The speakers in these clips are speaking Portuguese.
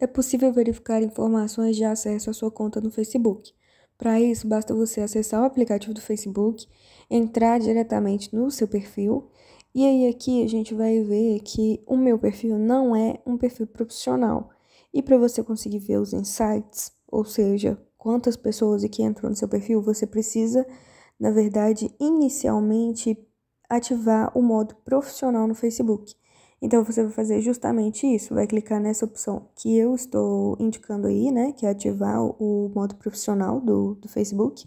é possível verificar informações de acesso à sua conta no Facebook. Para isso, basta você acessar o aplicativo do Facebook, entrar diretamente no seu perfil, e aí aqui a gente vai ver que o meu perfil não é um perfil profissional. E para você conseguir ver os insights, ou seja, quantas pessoas e que entram no seu perfil, você precisa, na verdade, inicialmente ativar o modo profissional no Facebook. Então você vai fazer justamente isso, vai clicar nessa opção que eu estou indicando aí, né, que é ativar o modo profissional do, do Facebook.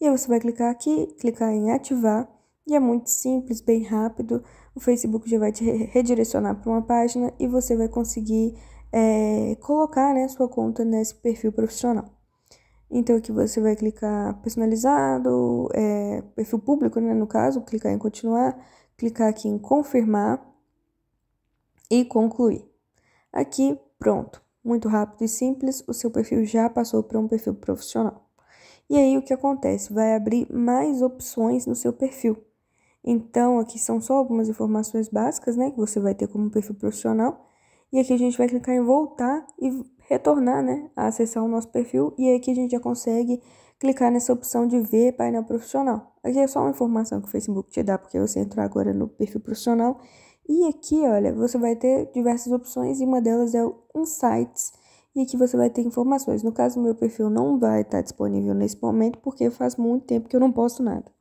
E aí você vai clicar aqui, clicar em ativar, e é muito simples, bem rápido. O Facebook já vai te redirecionar para uma página e você vai conseguir é, colocar né, sua conta nesse perfil profissional. Então aqui você vai clicar personalizado, é, perfil público, né, no caso, clicar em continuar, clicar aqui em confirmar e concluir. Aqui, pronto, muito rápido e simples, o seu perfil já passou para um perfil profissional. E aí o que acontece? Vai abrir mais opções no seu perfil. Então, aqui são só algumas informações básicas, né, que você vai ter como perfil profissional. E aqui a gente vai clicar em voltar e retornar, né, a acessar o nosso perfil. E aí aqui a gente já consegue clicar nessa opção de ver painel profissional. Aqui é só uma informação que o Facebook te dá, porque você entrar agora no perfil profissional e aqui, olha, você vai ter diversas opções e uma delas é o Insights. E aqui você vai ter informações. No caso, meu perfil não vai estar disponível nesse momento porque faz muito tempo que eu não posto nada.